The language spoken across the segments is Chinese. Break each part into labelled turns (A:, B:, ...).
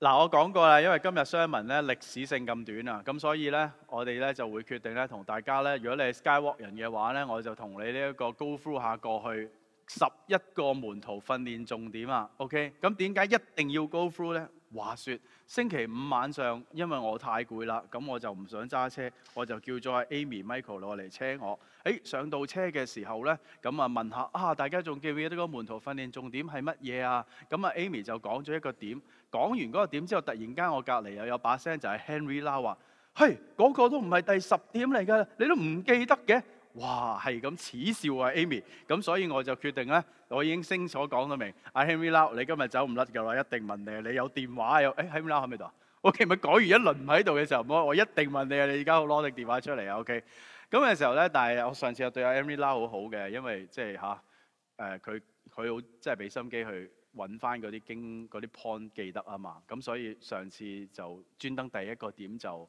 A: 嗱，我講過啦，因為今日商文咧歷史性咁短啊，咁所以咧我哋咧就會決定咧同大家咧，如果你係 y Walk 人嘅話咧，我就同你呢一個 Go Through 下過去十一個門徒訓練重點啊。OK，咁點解一定要 Go Through 咧？話説星期五晚上，因為我太攰啦，咁我就唔想揸車，我就叫咗阿 Amy、Michael 攞嚟車我。誒，上到車嘅時候咧，咁啊問下啊，大家仲記唔記得個門徒訓練重點係乜嘢啊？咁啊 Amy 就講咗一個點。講完嗰個點之後，突然間我隔離又有把聲，就係 Henry Lau 話：，嘿，嗰個都唔係第十點嚟㗎，你都唔記得嘅。哇，係咁恥笑啊，Amy。咁所以我就決定咧，我已經清楚講咗明，阿 Henry Lau，你今日走唔甩嘅啦，一定問你，你有電話有？有，Henry Lau 喺咪度啊？O K，咪改完一輪唔喺度嘅時候唔好，我一定問你啊，你而家攞定電話出嚟啊，O K。咁嘅時候咧，但係我上次又對阿 Henry Lau 好好嘅，因為即係吓，誒佢佢好即係俾心機去。揾翻嗰啲經嗰啲 point 記得啊嘛，咁所以上次就專登第一個點就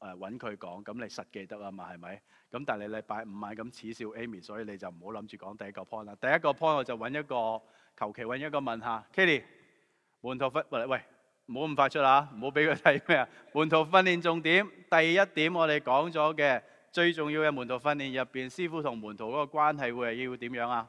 A: 誒揾佢講，咁你實記得啊嘛係咪？咁但你禮拜五晚咁恥笑 Amy，所以你就唔好諗住講第一個 point 啦。第一個 point 我就揾一個求其揾一個問下 Kelly，門徒訓喂喂，唔好咁快出啦唔好俾佢睇咩啊。門徒訓練重點第一點我哋講咗嘅最重要嘅門徒訓練入邊，師傅同門徒嗰個關係會係要點樣啊？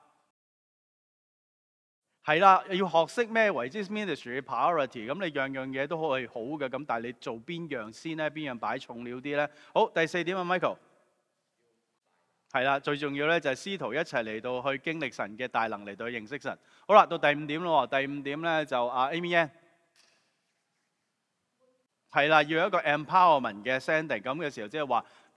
A: 系啦，要學識咩維之 m i n i n t r y p r i o r i t y 咁你樣樣嘢都可以好嘅，咁但係你做邊樣先咧？邊樣擺重了啲咧？好，第四點啊，Michael，係啦，最重要咧就係師徒一齊嚟到去經歷神嘅大能嚟到去認識神。好啦，到第五點咯，第五點咧就啊 Amy Ann，係啦，要有一個 empowerment 嘅 sending，咁嘅時候即係話。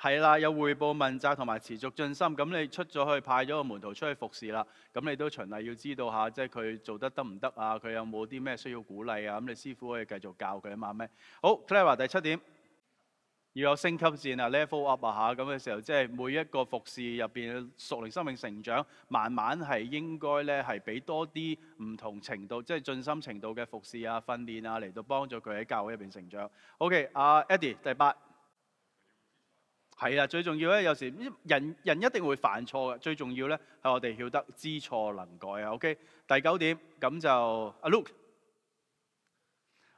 A: 系啦，有回報問責同埋持續進心。咁你出咗去派咗個門徒出去服侍啦，咁你都循例要知道下，即係佢做得得唔得啊？佢有冇啲咩需要鼓勵啊？咁你師傅可以繼續教佢啊嘛？咩？好，Clara 第七點要有升級戰啊，level up 啊嚇。咁嘅時候，即係每一個服侍入邊熟靈生命成長，慢慢係應該咧係俾多啲唔同程度，即係盡心程度嘅服侍啊、訓練啊，嚟到幫助佢喺教會入邊成長。OK，阿 Eddie 第八。係啊，最重要咧，有時人人一定會犯錯嘅。最重要咧，係我哋曉得知錯能改啊。OK，第九點咁就阿 Luke，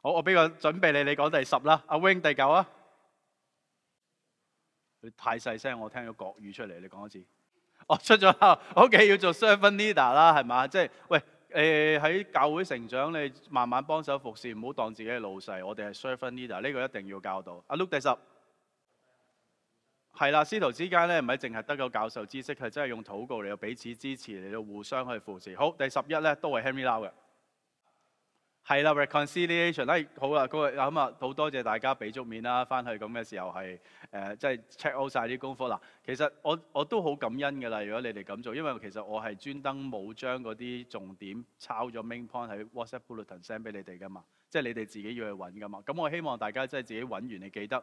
A: 好，我俾個準備你，你講第十啦。阿 Wing 第九啊，你太細聲，我聽咗國語出嚟，你講一次。哦，出咗啦。OK，要做 servant leader 啦，係嘛？即係喂，誒喺教會成長，你慢慢幫手服侍，唔好當自己係老細。我哋係 servant leader，呢個一定要教導。阿 Luke 第十。係啦，師徒之間咧，唔係淨係得個教授知識，係真係用禱告嚟到彼此支持，嚟到互相去扶持。好，第十一咧都係 Henry Lau 嘅。係啦，Reconciliation。哎，好啦，各位，咁啊，好多謝大家俾足面啦，翻去咁嘅時候係誒，即係 check out 晒啲功課啦。其實我我都好感恩㗎啦，如果你哋咁做，因為其實我係專登冇將嗰啲重點抄咗 main point 喺 WhatsApp Bulletin send 俾你哋噶嘛，即係你哋自己要去揾㗎嘛。咁我希望大家即係自己揾完，你記得。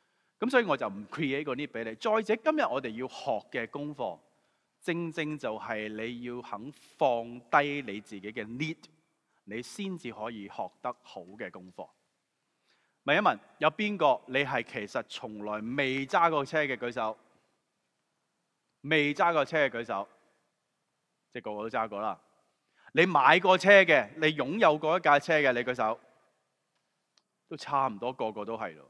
A: 咁所以我就唔 create 个 need 俾你。再者，今日我哋要学嘅功課，正正就係你要肯放低你自己嘅 need，你先至可以學得好嘅功課。問一問，有邊個你係其實從來未揸過車嘅？舉手。未揸過車嘅舉手，即系個個都揸過啦。你買過車嘅，你擁有過一架車嘅，你舉手，都差唔多個個都係咯。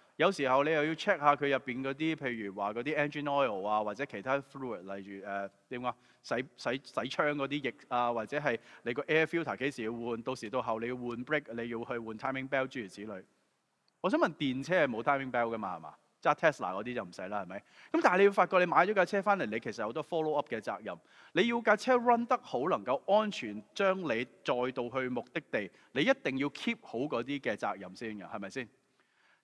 A: 有時候你又要 check 下佢入邊嗰啲，譬如話嗰啲 engine oil 啊，或者其他 fluid，例如誒點講，洗洗洗窗嗰啲液啊，或者係你個 air filter 幾時要換？到時到後你要換 brake，你要去換 timing belt 諸如此類。我想問電車係冇 timing belt 噶嘛？係嘛？揸 Tesla 嗰啲就唔使啦，係咪？咁但係你要發覺，你買咗架車翻嚟，你其實有好多 follow up 嘅責任。你要架車 run 得好，能夠安全將你再到去目的地，你一定要 keep 好嗰啲嘅責任先㗎，係咪先？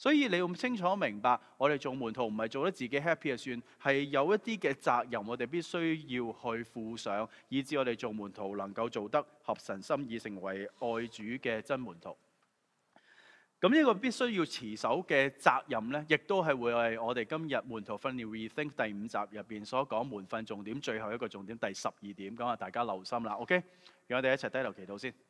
A: 所以你要清楚明白，我哋做門徒唔係做得自己 happy 就算，係有一啲嘅責任，我哋必須要去負上，以致我哋做門徒能夠做得合神心意，成為愛主嘅真門徒。咁呢個必須要持守嘅責任呢，亦都係會係我哋今日門徒訓練 rethink 第五集入边所講門訓重點最後一個重點第十二點，咁啊大家留心啦。OK，讓我哋一齊低头祈禱先。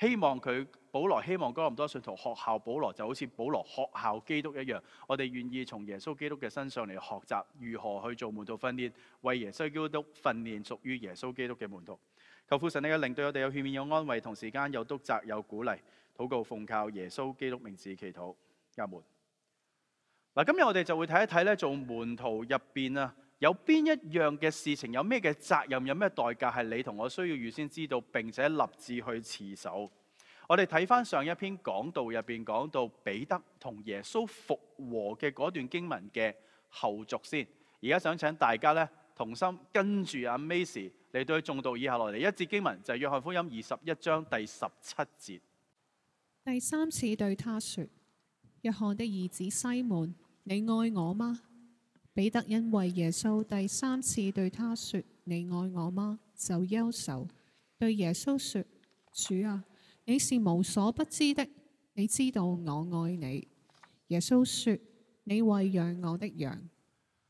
A: 希望佢保罗希望哥咁多信徒学校保罗就好似保罗学校基督一样，我哋愿意从耶稣基督嘅身上嚟学习如何去做门徒训练，为耶稣基督训练属于耶稣基督嘅门徒。求父神，你嘅灵对我哋有劝勉、有安慰，同时间有督责、有鼓励。祷告奉靠耶稣基督名字祈祷，阿门。嗱，今日我哋就会睇一睇咧，做门徒入边啊。有边一样嘅事情，有咩嘅责任，有咩代价系你同我需要预先知道，并且立志去持守。我哋睇翻上一篇讲道入边讲到彼得同耶稣复和嘅嗰段经文嘅后续先。而家想请大家咧同心跟住阿 Mais 嚟对众道以下落嚟，一节经文就系约翰福音二十一章第十七节。
B: 第三次对他说：，约翰的儿子西门，你爱我吗？彼得因为耶稣第三次对他说：你爱我吗？就忧愁对耶稣说：主啊，你是无所不知的，你知道我爱你。耶稣说：你喂养我的羊。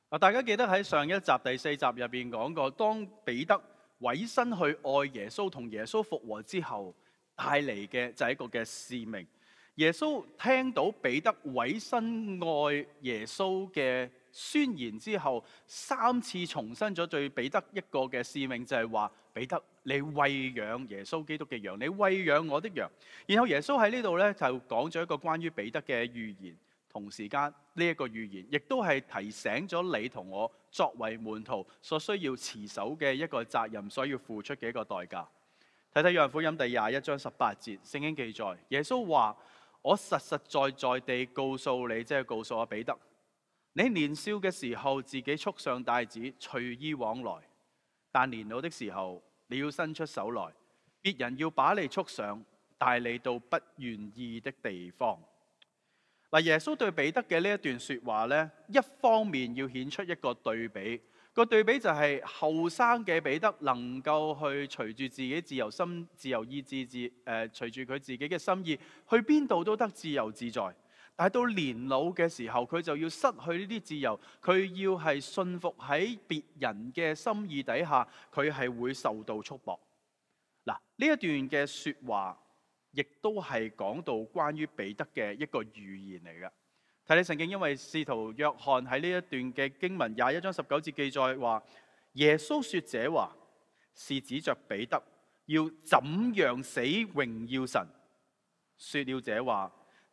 A: 啊，大家记得喺上一集第四集入边讲过，当彼得委身去爱耶稣，同耶稣复活之后带嚟嘅就系一个嘅使命。耶稣听到彼得委身爱耶稣嘅。宣言之後，三次重申咗對彼得一個嘅使命，就係話：彼得，你喂養耶穌基督嘅羊，你喂養我的羊。然後耶穌喺呢度咧，就講咗一個關於彼得嘅預言，同時間呢一個預言，亦都係提醒咗你同我作為门徒所需要持守嘅一個責任，所要付出嘅一個代價。睇睇《約翰福音》第廿一章十八節，聖經記載：耶穌話：我實實在在地告訴你，即係告訴阿彼得。你年少嘅时候，自己束上带子，随意往来；但年老的时候，你要伸出手来，别人要把你束上，带你到不愿意的地方。嗱，耶稣对彼得嘅呢一段说话咧，一方面要显出一个对比，个对比就系后生嘅彼得能够去随住自己自由心、自由意志自诶随住佢自己嘅心意去边度都得自由自在。喺到年老嘅时候，佢就要失去呢啲自由，佢要系信服喺别人嘅心意底下，佢系会受到束缚。嗱，呢一段嘅说话，亦都系讲到关于彼得嘅一个预言嚟嘅。睇你圣经，因为使徒约翰喺呢一段嘅经文廿一章十九节记载话，耶稣说这话，是指着彼得要怎样死荣耀神。说了这话。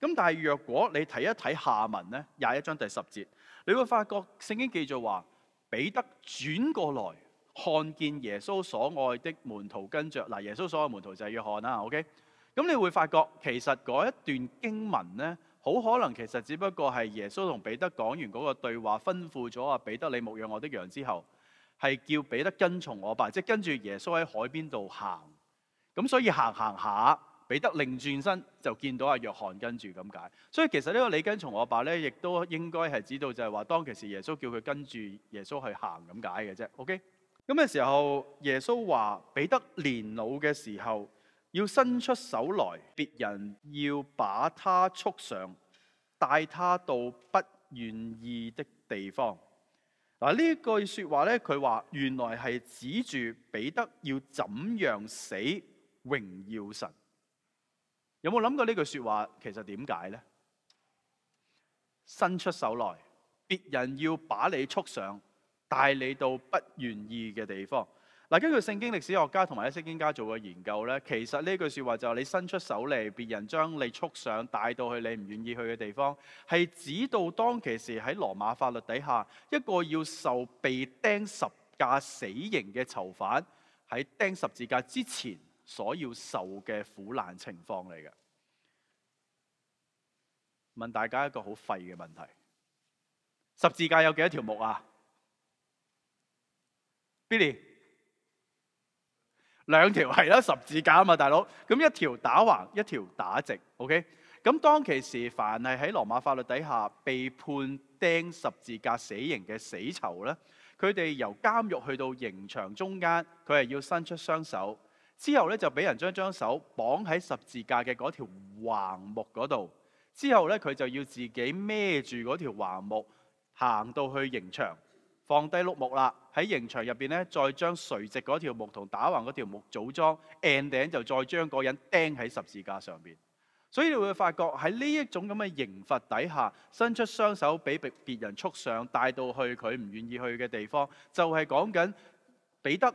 A: 咁但係若果你睇一睇下文咧廿一章第十節，你會發覺聖經記住話彼得轉過來看見耶穌所愛的門徒跟着嗱耶穌所愛門徒就系约翰啦，OK？咁你會發覺其實嗰一段經文咧，好可能其實只不過係耶穌同彼得講完嗰個對話，吩咐咗啊彼得你牧養我的羊之後，係叫彼得跟從我吧，即系跟住耶穌喺海邊度行，咁所以行行下。彼得另轉身就見到阿約翰跟住咁解，所以其實呢個你跟從我爸咧，亦都應該係知道就係話當其時耶穌叫佢跟住耶穌去行咁解嘅啫。OK 咁嘅時候，耶穌話：彼得年老嘅時候要伸出手來，別人要把他束上，帶他到不願意的地方嗱。呢句说話咧，佢話原來係指住彼得要怎樣死，榮耀神。有冇谂过呢句说话？其实点解呢？伸出手来，别人要把你束上，带你到不愿意嘅地方。嗱，根据圣经历史学家同埋一些经家做嘅研究呢，其实呢句说话就系你伸出手嚟，别人将你束上，带到去你唔愿意去嘅地方，系指到当其时喺罗马法律底下，一个要受被钉十架死刑嘅囚犯喺钉十字架之前。所要受嘅苦難情況嚟嘅。問大家一個好廢嘅問題：十字架有幾多條木啊？Billy，兩條係啦，十字架啊嘛，大佬。咁一條打橫，一條打直，OK。咁當其時，凡係喺羅馬法律底下被判釘十字架死刑嘅死囚咧，佢哋由監獄去到刑場中間，佢係要伸出雙手。之後咧就俾人將將手綁喺十字架嘅嗰條橫木嗰度。之後咧佢就要自己孭住嗰條橫木行到去刑場，放低碌木啦。喺刑場入邊咧再將垂直嗰條木同打橫嗰條木組裝，end g 就再將個人釘喺十字架上邊。所以你會發覺喺呢一種咁嘅刑罰底下，伸出雙手俾別別人束上，帶到去佢唔願意去嘅地方，就係講緊彼得。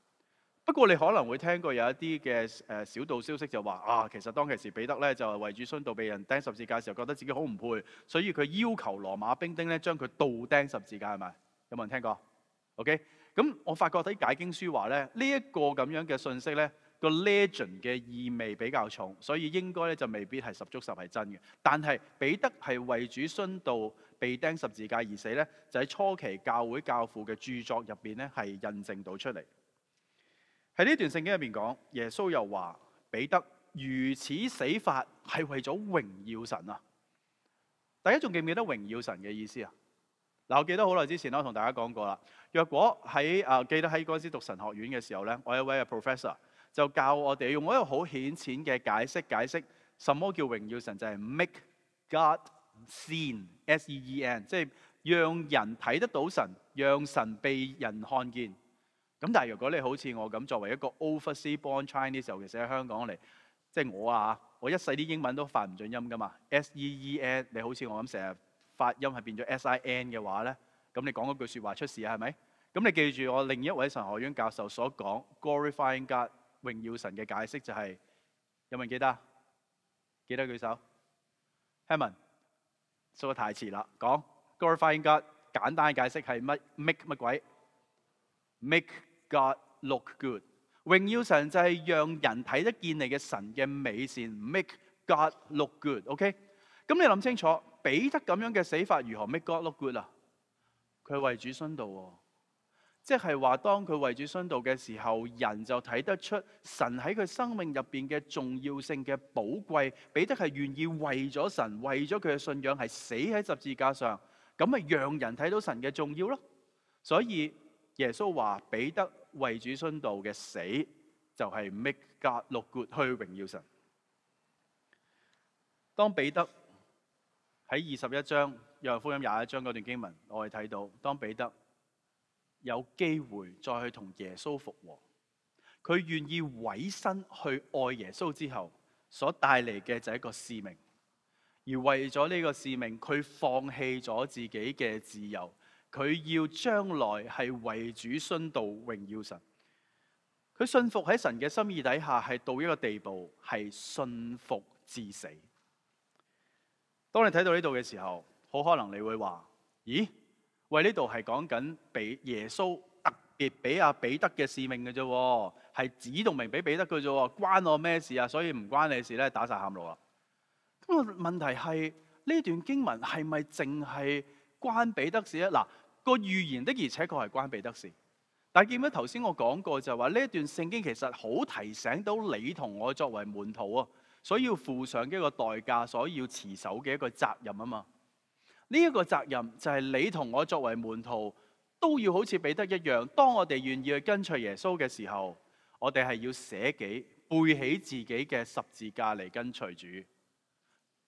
A: 不過你可能會聽過有一啲嘅誒小道消息，就話啊，其實當其時彼得咧就為主殉道，被人釘十字架嘅時候，覺得自己好唔配，所以佢要求羅馬兵丁咧將佢倒釘十字架，係咪？有冇人聽過？OK，咁我發覺睇解經書話咧，呢一個咁樣嘅信息咧，個 legend 嘅意味比較重，所以應該咧就未必係十足十係真嘅。但係彼得係為主殉道被釘十字架而死咧，就喺初期教會教父嘅著作入邊咧係印證到出嚟。喺呢段圣经入面講，耶穌又話：彼得如此死法係為咗榮耀神啊！大家仲記唔記得榮耀神嘅意思啊？嗱，我記得好耐之前，我同大家講過啦。若果喺啊，記得喺嗰时時讀神學院嘅時候咧，我有位 professor 就教我哋用一個好淺浅嘅解釋解釋，什么叫榮耀神？就係 make God seen，S-E-E-N，即係讓人睇得到神，讓神被人看見。咁但係如果你好似我咁，作為一個 Oversea-born Chinese，尤其是喺香港嚟，即係我啊，我一世啲英文都發唔準音噶嘛。S-E-E-N，你好似我咁成日發音係變咗 S-I-N 嘅話咧，咁你講嗰句説話出事係咪？咁你記住我另一位神學院教授所講 Glorifying God 榮耀神嘅解釋就係有冇人記得？記得舉手。h e n r n 做得太遲啦，講 Glorifying God 簡單嘅解釋係乜？Make 乜鬼？Make。God look good，荣耀神就系让人睇得见你嘅神嘅美善，make God look good。OK，咁你谂清楚，彼得咁样嘅死法如何 make God look good 啊？佢为主殉道，即系话当佢为主殉道嘅时候，人就睇得出神喺佢生命入边嘅重要性嘅宝贵。彼得系愿意为咗神，为咗佢嘅信仰系死喺十字架上，咁咪让人睇到神嘅重要咯。所以耶稣话彼得。为主殉道嘅死就系 make 加六 good 去荣耀神。当彼得喺二十一章约翰福音廿一章嗰段经文，我哋睇到当彼得有机会再去同耶稣复活，佢愿意委身去爱耶稣之后，所带嚟嘅就系一个使命，而为咗呢个使命，佢放弃咗自己嘅自由。佢要将来系为主殉道荣耀神，佢信服喺神嘅心意底下系到一个地步系信服至死。当你睇到呢度嘅时候，好可能你会话：，咦？喂，呢度系讲紧俾耶稣特别俾阿彼得嘅使命嘅啫，系指独明俾彼得佢啫，关我咩事啊？所以唔关你事咧，打晒喊路啦。咁啊，问题系呢段经文系咪净系关彼得事啊？嗱。个预言的，而且确系关彼得事。但系见唔到头先我讲过就系话呢一段圣经其实好提醒到你同我作为门徒啊，所以要付上一个代价，所以要持守嘅一个责任啊嘛。呢一个责任就系你同我作为门徒都要好似彼得一样，当我哋愿意去跟随耶稣嘅时候，我哋系要舍己背起自己嘅十字架嚟跟随主。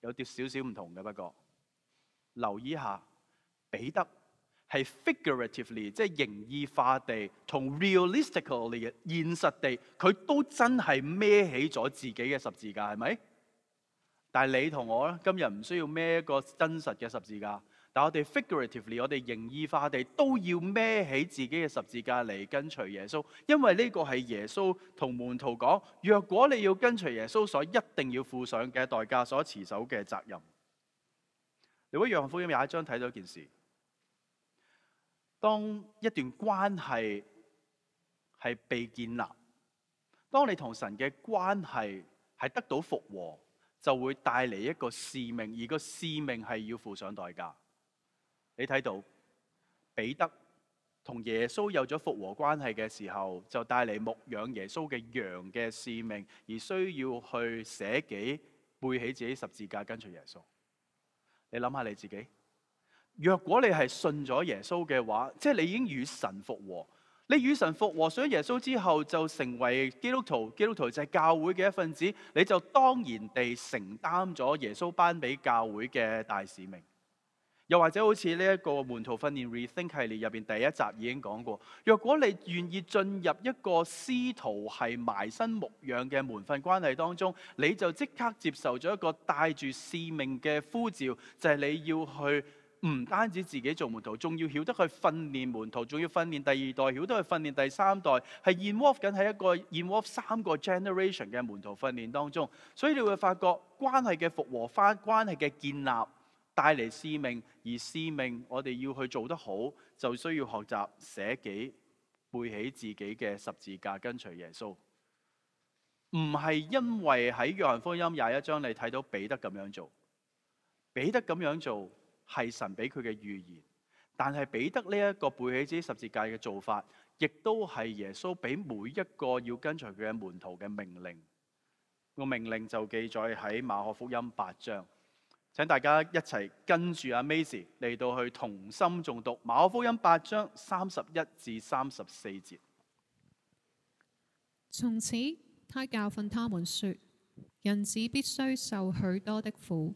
A: 有啲少少唔同嘅，不过留意一下彼得。係 figuratively，即係形意化地；同 realistically，現實地，佢都真係孭起咗自己嘅十字架，係咪？但係你同我咧，今日唔需要孭一個真實嘅十字架，但我哋 figuratively，我哋形意化地都要孭起自己嘅十字架嚟跟隨耶穌，因為呢個係耶穌同門徒講：若果你要跟隨耶穌，所一定要付上嘅代價，所持守嘅責任。你會喺約翰福音廿一章睇到一件事。当一段关系系被建立，当你同神嘅关系系得到复和，就会带嚟一个使命，而个使命系要付上代价。你睇到彼得同耶稣有咗复和关系嘅时候，就带嚟牧养耶稣嘅羊嘅使命，而需要去舍己背起自己十字架跟随耶稣。你谂下你自己。若果你係信咗耶穌嘅話，即係你已經與神復和。你與神復和上耶穌之後，就成為基督徒。基督徒就係教會嘅一份子，你就當然地承擔咗耶穌班俾教會嘅大使命。又或者好似呢一個門徒訓練 rethink 系列入边第一集已經講過，若果你願意進入一個司徒係埋身牧养嘅門份關係當中，你就即刻接受咗一個帶住使命嘅呼召，就係你要去。唔單止自己做門徒，仲要曉得去訓練門徒，仲要訓練第二代，曉得去訓練第三代，係演沃緊喺一個演沃三個 generation 嘅門徒訓練當中。所以你會發覺關係嘅復和翻，關係嘅建立帶嚟使命，而使命我哋要去做得好，就需要學習寫己，背起自己嘅十字架，跟隨耶穌。唔係因為喺约翰福音廿一章你睇到彼得咁样做，彼得咁樣做。系神俾佢嘅预言，但系彼得呢一个背起自己十字架嘅做法，亦都系耶稣俾每一个要跟随佢嘅门徒嘅命令。个命令就记载喺马可福音八章，请大家一齐跟住阿 Mais 嚟到去同心诵读马可福音八章三十一至三十四节。
B: 从此，他教训他们说：，人子必须受许多的苦。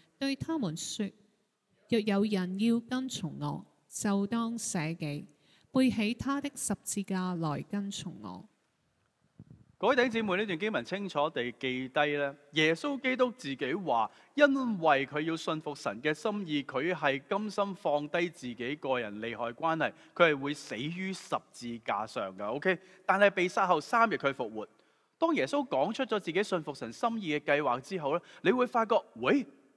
B: 对他们说：若有人要跟从我，就当舍己，背起他的十字架来跟从我。
A: 各位弟兄姊妹，呢段经文清楚地记低咧，耶稣基督自己话：因为佢要信服神嘅心意，佢系甘心放低自己个人利害关系，佢系会死于十字架上嘅。OK，但系被杀后三日佢复活。当耶稣讲出咗自己信服神心意嘅计划之后咧，你会发觉喂。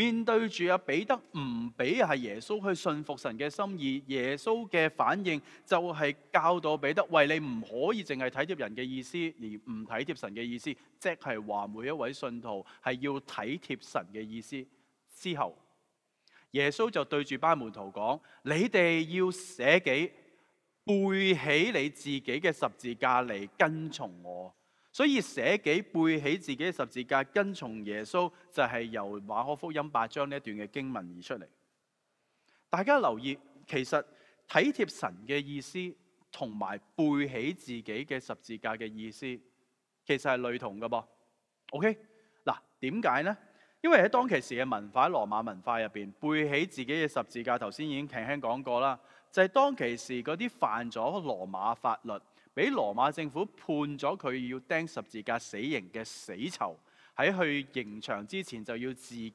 A: 面對住阿彼得唔俾係耶穌去信服神嘅心意，耶穌嘅反應就係教導彼得：喂，你唔可以淨係体貼人嘅意思，而唔体貼神嘅意思。即係話每一位信徒係要体貼神嘅意思之後，耶穌就對住班門徒講：你哋要舍己，背起你自己嘅十字架嚟跟從我。所以寫幾背起自己十字架跟從耶穌，就係由馬可福音八章呢一段嘅經文而出嚟。大家留意，其實體貼神嘅意思同埋背起自己嘅十字架嘅意思，其實係類同嘅噃。OK，嗱點解呢？因為喺當其時嘅文化，罗羅馬文化入边，背起自己嘅十字架，頭先已經輕輕講過啦，就係當其時嗰啲犯咗羅馬法律。俾羅馬政府判咗佢要釘十字架死刑嘅死囚，喺去刑場之前就要自己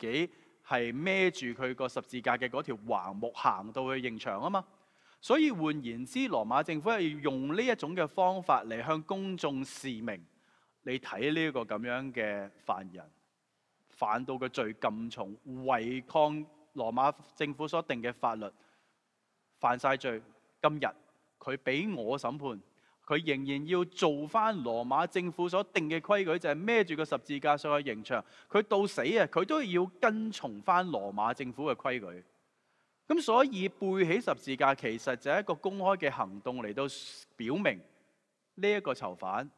A: 係孭住佢個十字架嘅嗰條橫木行到去刑場啊嘛。所以換言之，羅馬政府係用呢一種嘅方法嚟向公眾示明，你睇呢個咁樣嘅犯人犯到嘅罪咁重，違抗羅馬政府所定嘅法律，犯晒罪。今日佢俾我審判。佢仍然要做翻羅馬政府所定嘅規矩，就係孭住個十字架上去刑場。佢到死啊，佢都要跟從翻羅馬政府嘅規矩。咁所以背起十字架，其實就係一個公開嘅行動嚟到表明，呢一個囚犯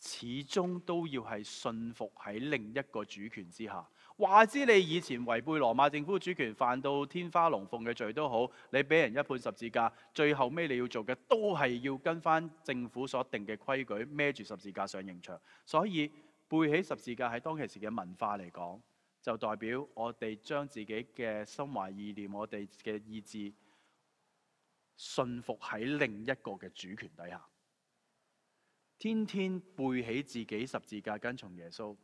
A: 始終都要係信服喺另一個主權之下。话知你以前违背罗马政府主权，犯到天花龙凤嘅罪都好，你俾人一判十字架，最后尾你要做嘅都系要跟翻政府所定嘅规矩，孭住十字架上刑场。所以背起十字架喺当其时嘅文化嚟讲，就代表我哋将自己嘅心怀意念、我哋嘅意志，信服喺另一个嘅主权底下。天天背起自己十字架，跟从耶稣。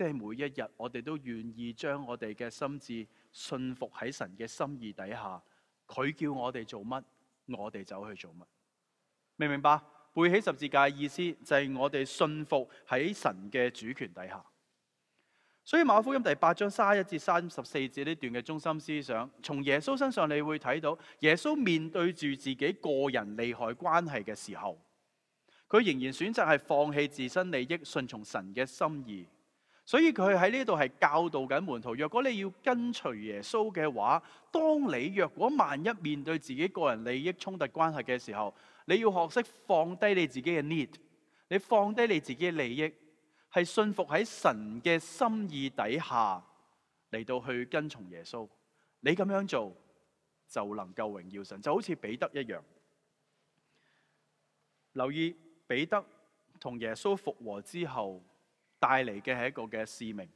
A: 即系每一日，我哋都愿意将我哋嘅心智信服喺神嘅心意底下，佢叫我哋做乜，我哋就去做乜。明唔明白？背起十字架嘅意思就系我哋信服喺神嘅主权底下。所以马福音第八章三一至三十四节呢段嘅中心思想，从耶稣身上你会睇到，耶稣面对住自己个人利害关系嘅时候，佢仍然选择系放弃自身利益，顺从神嘅心意。所以佢喺呢度系教导紧门徒，若果你要跟随耶稣嘅话，当你若果万一面对自己个人利益冲突关系嘅时候，你要学识放低你自己嘅 need，你放低你自己嘅利益，系信服喺神嘅心意底下嚟到去跟从耶稣。你咁样做就能够荣耀神，就好似彼得一样。留意彼得同耶稣复活之后。带嚟嘅系一个嘅使命，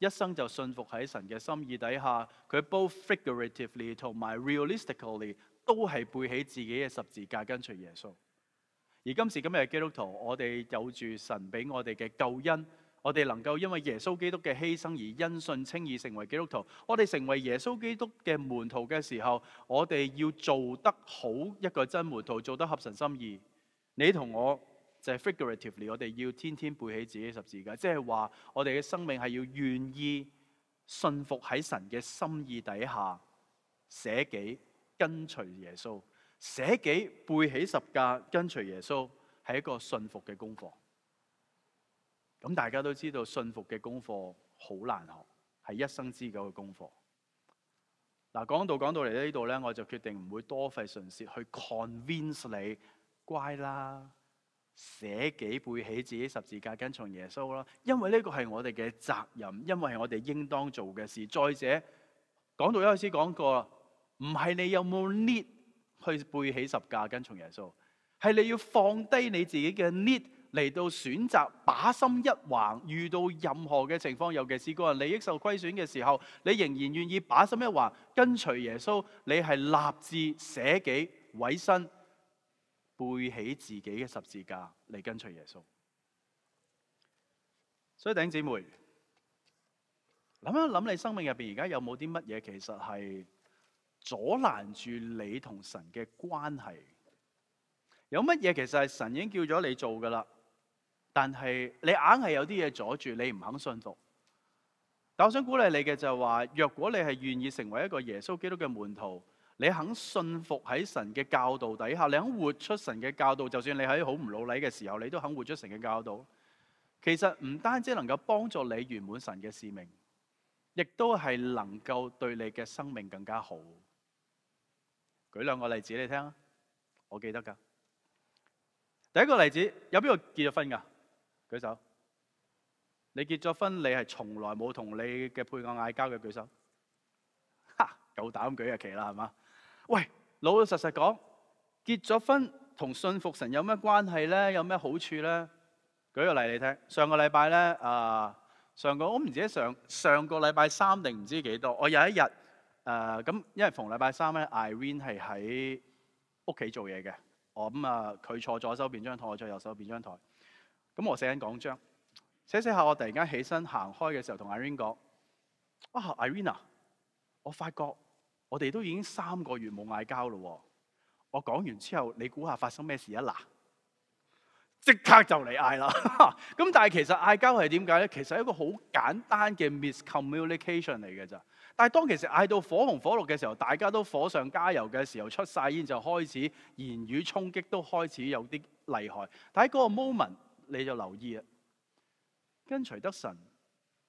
A: 一生就信服喺神嘅心意底下。佢 both figuratively 同埋 realistically 都系背起自己嘅十字架跟随耶稣。而今时今日基督徒，我哋有住神俾我哋嘅救恩，我哋能够因为耶稣基督嘅牺牲而因信称义成为基督徒。我哋成为耶稣基督嘅门徒嘅时候，我哋要做得好一个真门徒，做得合神心意。你同我。就係 figuratively，我哋要天天背起自己十字架，即係話我哋嘅生命係要願意信服喺神嘅心意底下舍己，跟隨耶穌。舍己背起十字架跟隨耶穌係一個信服嘅功課。咁大家都知道，信服嘅功課好難學，係一生之久嘅功課。嗱，講到講到嚟呢度咧，我就決定唔會多費唇舌去 convince 你乖啦。舍己背起自己十字架跟从耶稣啦，因为呢个系我哋嘅责任，因为系我哋应当做嘅事。再者，讲到一开始讲过唔系你有冇 need 去背起十字架跟从耶稣，系你要放低你自己嘅 need 嚟到选择把心一横，遇到任何嘅情况，尤其是个人利益受亏损嘅时候，你仍然愿意把心一横跟随耶稣，你系立志舍己委身。背起自己嘅十字架嚟跟随耶稣，所以顶姊妹，谂一谂你生命入边而家有冇啲乜嘢其实系阻拦住你同神嘅关系？有乜嘢其实系神已经叫咗你做噶啦？但系你硬系有啲嘢阻住你唔肯信服。但我想鼓励你嘅就系话，若果你系愿意成为一个耶稣基督嘅门徒。你肯信服喺神嘅教导底下，你肯活出神嘅教导，就算你喺好唔老礼嘅时候，你都肯活出神嘅教导。其实唔单止能够帮助你圆满神嘅使命，亦都系能够对你嘅生命更加好。举两个例子你听啊，我记得噶。第一个例子，有边个结咗婚噶？举手。你结咗婚，你系从来冇同你嘅配偶嗌交嘅？举手。吓，够胆举日期啦，系嘛？喂，老老实实讲，结咗婚同信服神有咩关系咧？有咩好处咧？举个例你听，上个礼拜咧，啊，上个我唔记得上上个礼拜三定唔知几多，我有一日，诶，咁因为逢礼拜三咧，Irene 系喺屋企做嘢嘅，我咁啊，佢坐左手边张台，我坐右手边张台，咁我写紧讲章，写写下，我突然间起身行开嘅时候，同 Irene 讲，啊，Irene 啊，我发觉。我哋都已經三個月冇嗌交咯，我講完之後，你估下發生咩事啊？嗱，即刻就嚟嗌啦！咁但係其實嗌交係點解咧？其實一個好簡單嘅 miscommunication 嚟嘅咋。但係當其實嗌到火紅火綠嘅時候，大家都火上加油嘅時候，出晒煙就開始言語衝擊都開始有啲厲害。但喺嗰個 moment 你就留意啦，跟隨得神。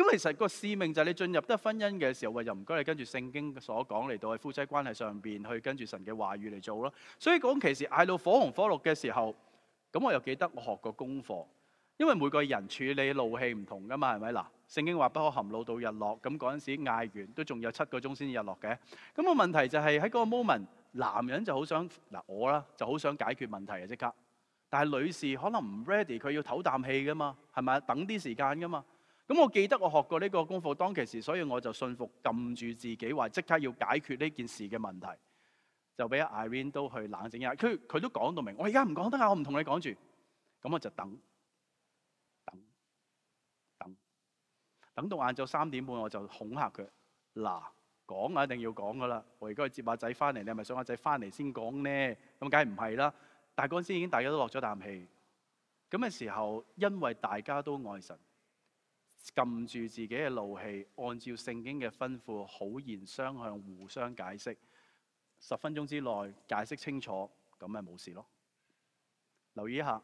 A: 咁其實個使命就係你進入得婚姻嘅時候，喂，又唔該你跟住聖經所講嚟到喺夫妻關係上邊去跟住神嘅話語嚟做咯。所以講其時嗌到火紅火綠嘅時候，咁我又記得我學過功課，因為每個人處理怒氣唔同噶嘛，係咪嗱？聖經話不可含怒到日落，咁嗰陣時嗌完都仲有七個鐘先日落嘅。咁個問題就係喺嗰個 moment，男人就好想嗱我啦，就好想解決問題嘅即刻。但係女士可能唔 ready，佢要唞啖氣㗎嘛，係咪等啲時間㗎嘛。咁我記得我學過呢個功課當其時，所以我就信服撳住自己，話即刻要解決呢件事嘅問題，就俾阿 Irene 都去冷靜一下。佢佢都講到明，我而家唔講得啊，我唔同你講住，咁我就等等等，等到晏晝三點半，我就恐嚇佢嗱講啊，一定要講噶啦。我而家去接阿仔翻嚟，你係咪想阿仔翻嚟先講呢？咁梗係唔係啦？但嗰陣時已經大家都落咗啖氣，咁嘅時候，因為大家都愛神。揿住自己嘅怒氣，按照聖經嘅吩咐，好言相向，互相解釋。十分鐘之內解釋清楚，咁咪冇事咯。留意一下，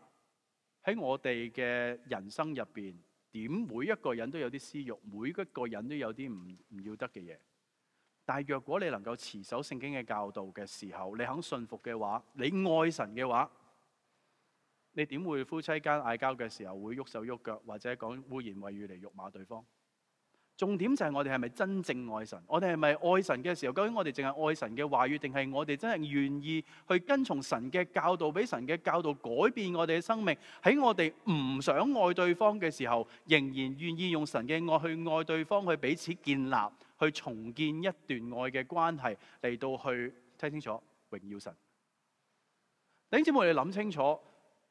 A: 喺我哋嘅人生入边，點每一個人都有啲私欲，每一個人都有啲唔唔要得嘅嘢。但系若果你能夠持守聖經嘅教導嘅時候，你肯信服嘅話，你愛神嘅話。你點會夫妻間嗌交嘅時候會喐手喐腳，或者講污言秽語嚟辱罵對方？重點就係我哋係咪真正愛神？我哋係咪愛神嘅時候？究竟我哋淨係愛神嘅話語，定係我哋真係願意去跟從神嘅教導，俾神嘅教導改變我哋嘅生命？喺我哋唔想愛對方嘅時候，仍然願意用神嘅愛去愛對方，去彼此建立，去重建一段愛嘅關係，嚟到去聽清楚榮耀神。弟兄姊妹，你諗清楚。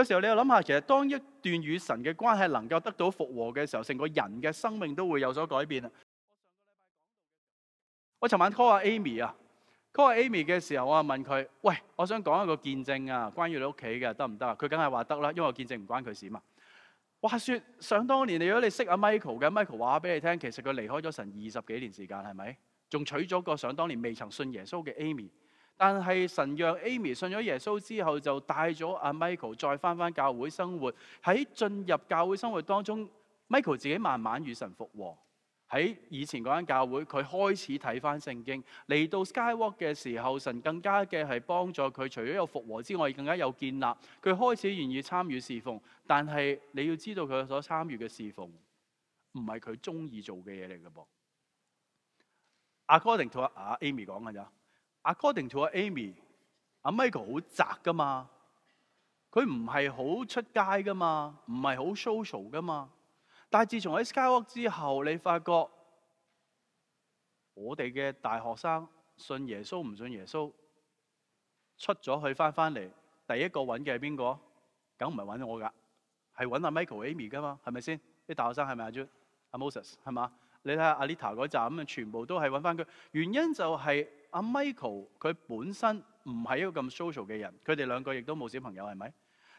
A: 有時候你又諗下，其實當一段與神嘅關係能夠得到復和嘅時候，成個人嘅生命都會有所改變啊！我尋晚 call 阿 Amy 啊，call 阿 Amy 嘅時候，我啊問佢：，喂，我想講一個見證啊，關於你屋企嘅，得唔得啊？佢梗係話得啦，因為見證唔關佢事啊嘛。話説想當年，如果你識阿 Michael 嘅，Michael 話俾你聽，其實佢離開咗神二十幾年時間，係咪？仲娶咗個想當年未曾信耶穌嘅 Amy。但系神让 Amy 信咗耶稣之后，就带咗阿 Michael 再翻翻教会生活。喺进入教会生活当中，Michael 自己慢慢与神复和。喺以前嗰间教会，佢开始睇翻圣经。嚟到 Skywalk 嘅时候，神更加嘅系帮助佢。除咗有复和之外，更加有建立。佢开始愿意参与侍奉。但系你要知道佢所参与嘅侍奉，唔系佢中意做嘅嘢嚟嘅噃。According to 阿 Amy 讲嘅咋？According to 阿 Amy，阿 Michael 好宅噶嘛，佢唔係好出街噶嘛，唔係好 social 噶嘛。但係自從喺 Skywalk 之後，你發覺我哋嘅大學生信耶穌唔信耶穌出咗去翻翻嚟，第一個揾嘅係邊個？梗唔係揾我㗎，係揾阿 Michael、Amy 㗎嘛？係咪先啲大學生係咪阿 j 啊？阿 Moses 係嘛？你睇下阿 Lita 嗰集咁啊，全部都係揾翻佢。原因就係。阿 Michael 佢本身唔系一个咁 social 嘅人，佢哋两个亦都冇小朋友系咪？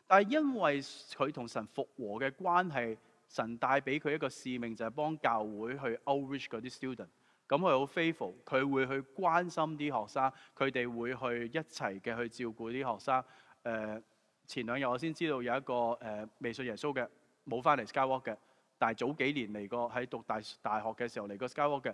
A: 但系因为佢同神复和嘅关系，神带俾佢一个使命就系帮教会去 outreach 嗰啲 student。咁佢好 faithful，佢会去关心啲学生，佢哋会去一齐嘅去照顾啲学生。诶，前两日我先知道有一个诶未信耶稣嘅冇翻嚟 Skywalk 嘅，但系早几年嚟过喺读大大学嘅时候嚟过 Skywalk 嘅。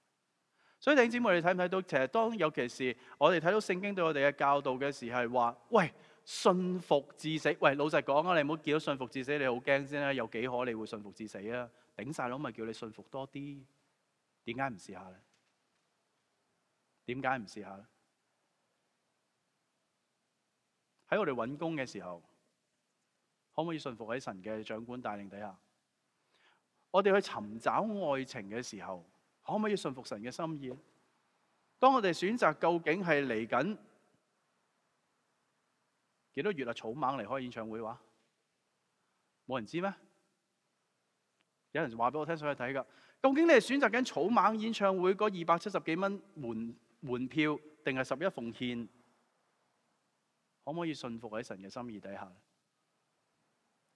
A: 所以弟兄姊妹，你睇唔睇到？其实当尤其是我哋睇到圣经对我哋嘅教导嘅时，候，话：喂，信服至死。喂，老实讲啊，你好见到信服至死，你好惊先啦。有几可你会信服至死啊？顶晒佬咪叫你信服多啲？点解唔试下咧？点解唔试下咧？喺我哋揾工嘅时候，可唔可以信服喺神嘅长官带领底下？我哋去寻找爱情嘅时候。可唔可以信服神嘅心意？当我哋选择究竟系嚟紧几多月啊？草蜢嚟开演唱会话，冇人知咩？有人话俾我听上去睇噶，究竟你系选择紧草蜢演唱会嗰二百七十几蚊门门票，定系十一奉献？可唔可以信服喺神嘅心意底下？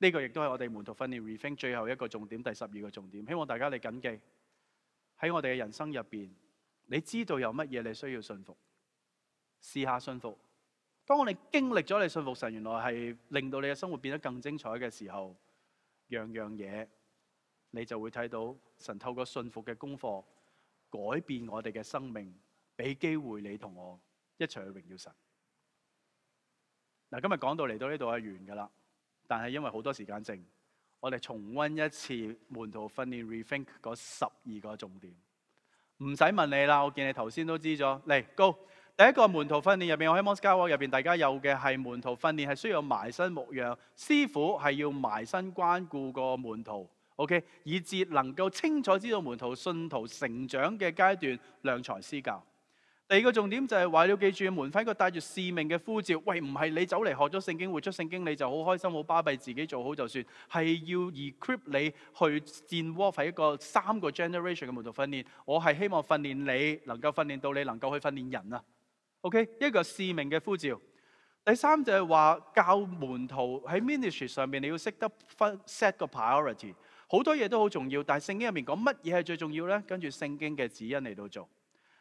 A: 呢個亦都係我哋門徒訓練 refine 最後一個重點，第十二個重點。希望大家你緊記喺我哋嘅人生入邊，你知道有乜嘢你需要信服，試下信服。當我哋經歷咗你信服神，原來係令到你嘅生活變得更精彩嘅時候，樣樣嘢你就會睇到神透過信服嘅功課改變我哋嘅生命，俾機會你同我一齊去榮耀神。嗱，今日講到嚟到呢度係完㗎啦。但系因為好多時間剩，我哋重温一次門徒訓練 refine 嗰十二個重點，唔使問你啦。我見你頭先都知咗，嚟 Go。第一個門徒訓練入边，我喺 moscow 入边，大家有嘅係門徒訓練係需要埋身牧羊，師傅係要埋身關顧個門徒，OK，以至能夠清楚知道門徒信徒成長嘅階段，量才施教。第二个重点就系话要记住门徒一个带住使命嘅呼召，喂唔系你走嚟学咗圣经活出圣经，你就好开心好巴闭自己做好就算，系要 equip 你去建窝喺一个三个 generation 嘅门徒训练。我系希望训练你，能够训练到你能够去训练人啊。OK，一个使命嘅呼召。第三就系话教门徒喺 ministry 上面，你要识得分 set 个 priority，好多嘢都好重要，但系圣经入面讲乜嘢系最重要呢？跟住圣经嘅指引嚟到做。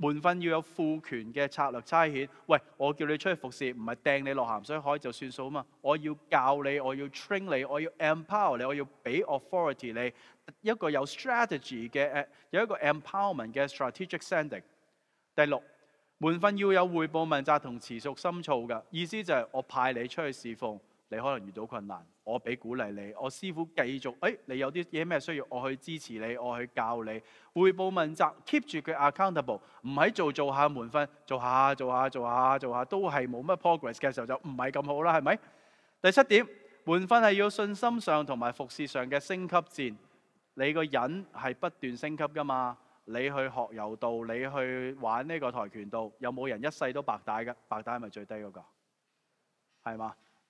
A: 門训要有赋權嘅策略差遣，喂，我叫你出去服侍，唔係掟你落鹹水海就算數啊嘛！我要教你，我要 train 你，我要 empower 你，我要俾 authority 你一個有 strategy 嘅，有一個 empowerment 嘅 strategic sending。第六，門训要有汇報問責同持续深操嘅意思就係我派你出去侍奉。你可能遇到困難，我俾鼓勵你，我師傅繼續，誒，你有啲嘢咩需要，我去支持你，我去教你，汇報問責，keep 住佢 accountable，唔喺做做下門训，做下做下做下做下，都係冇乜 progress 嘅時候就唔係咁好啦，係咪？第七點，門训係要信心上同埋服侍上嘅升級戰，你個人係不斷升級噶嘛？你去學柔道，你去玩呢個跆拳道，有冇人一世都白帶噶？白帶係咪最低嗰個？係嘛？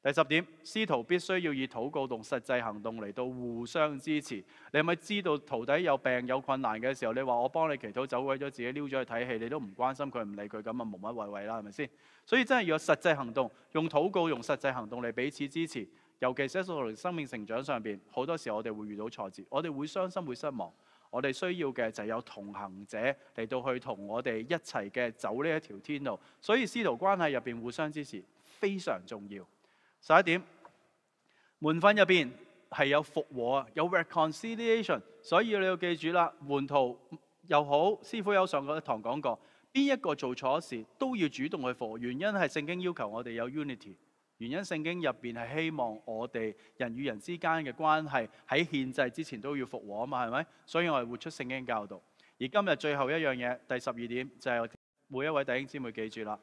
A: 第十点，师徒必须要以祷告同实际行动嚟到互相支持。你系咪知道徒弟有病有困难嘅时候，你话我帮你祈祷走鬼咗，自己溜咗去睇戏，你都唔关心佢，唔理佢咁啊，无乜谓谓啦，系咪先？所以真系要有实际行动，用祷告，用实际行动嚟彼此支持。尤其是喺我生命成长上边，好多时我哋会遇到挫折，我哋会伤心会失望，我哋需要嘅就系有同行者嚟到去同我哋一齐嘅走呢一条天路。所以师徒关系入边互相支持非常重要。十一點，門训入边係有復和啊，有 reconciliation，所以你要記住啦，門徒又好，師傅有上過一堂講過，邊一個做錯事都要主動去和，原因係聖經要求我哋有 unity，原因聖經入邊係希望我哋人與人之間嘅關係喺獻制之前都要復和啊嘛，係咪？所以我哋活出聖經教導。而今日最後一樣嘢，第十二點就係每一位弟兄姊妹記住啦，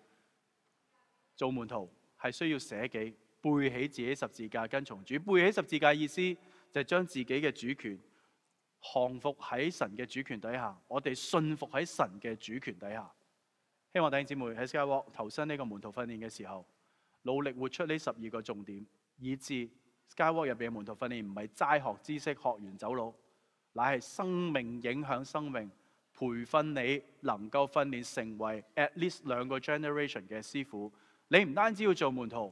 A: 做門徒係需要舍己。背起自己十字架跟从主。背起十字架意思就系将自己嘅主权降服喺神嘅主权底下，我哋信服喺神嘅主权底下。希望弟兄姊妹喺 Skywalk 投身呢个门徒训练嘅时候，努力活出呢十二个重点，以致 Skywalk 入边嘅门徒训练唔系斋学知识，学完走佬，乃系生命影响生命，培训你能够训练成为 at least 两个 generation 嘅师傅。你唔单止要做门徒。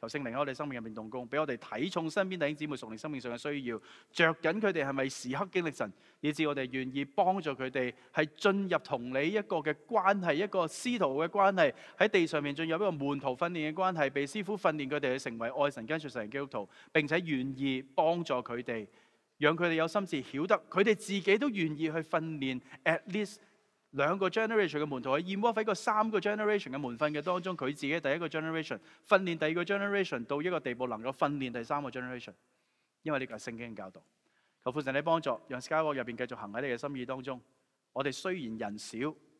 A: 求圣灵喺我哋生命入边动工，俾我哋睇重身边弟兄姊妹，熟练生命上嘅需要，着紧佢哋系咪时刻经历神，以至我哋愿意帮助佢哋系进入同你一个嘅关系，一个师徒嘅关系喺地上面进入一个门徒训练嘅关系，被师傅训练佢哋去成为爱神跟著神基督徒，并且愿意帮助佢哋，让佢哋有心思晓得佢哋自己都愿意去训练。At least 两个 generation 嘅门徒喺燕窝喺一三个 generation 嘅门训嘅当中，佢自己第一个 generation 训练第二个 generation 到一个地步，能够训练第三个 generation。因为呢个系圣经嘅教导，求父神你帮助，让 l 屋入边继续行喺你嘅心意当中。我哋虽然人少，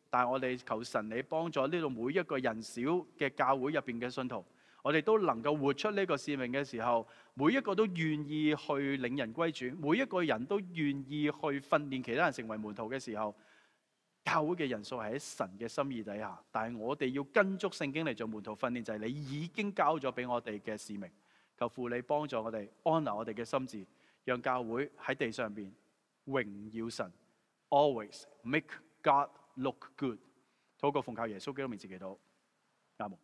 A: 但系我哋求神你帮助呢度每一个人少嘅教会入边嘅信徒，我哋都能够活出呢个使命嘅时候，每一个都愿意去领人归主，每一个人都愿意去训练其他人成为门徒嘅时候。教会嘅人数系喺神嘅心意底下，但系我哋要跟足圣经嚟做门徒训练，就系你已经交咗俾我哋嘅使命。求父你帮助我哋安留我哋嘅心智，让教会喺地上边荣耀神。Always make God look good。祷告奉靠耶稣基督名字祈祷，阿门。